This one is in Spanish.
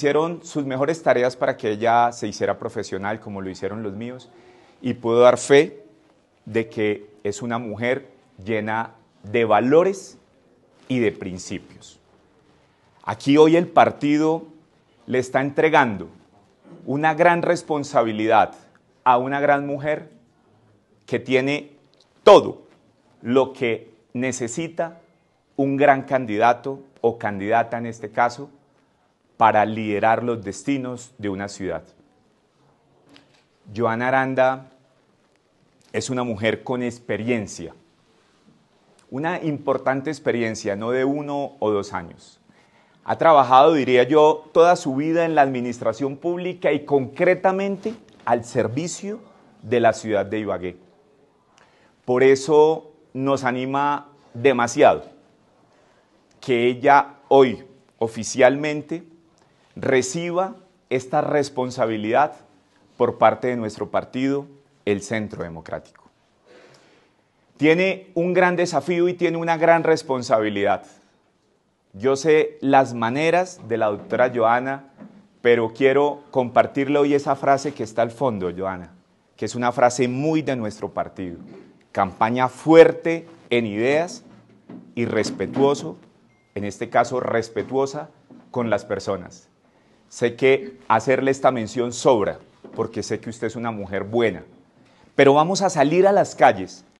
Hicieron sus mejores tareas para que ella se hiciera profesional como lo hicieron los míos y puedo dar fe de que es una mujer llena de valores y de principios. Aquí hoy el partido le está entregando una gran responsabilidad a una gran mujer que tiene todo lo que necesita un gran candidato o candidata en este caso para liderar los destinos de una ciudad. Joana Aranda es una mujer con experiencia, una importante experiencia, no de uno o dos años. Ha trabajado, diría yo, toda su vida en la administración pública y concretamente al servicio de la ciudad de Ibagué. Por eso nos anima demasiado que ella hoy oficialmente reciba esta responsabilidad por parte de nuestro partido, el Centro Democrático. Tiene un gran desafío y tiene una gran responsabilidad. Yo sé las maneras de la doctora Joana, pero quiero compartirle hoy esa frase que está al fondo, Joana, que es una frase muy de nuestro partido. Campaña fuerte en ideas y respetuoso, en este caso respetuosa con las personas. Sé que hacerle esta mención sobra, porque sé que usted es una mujer buena, pero vamos a salir a las calles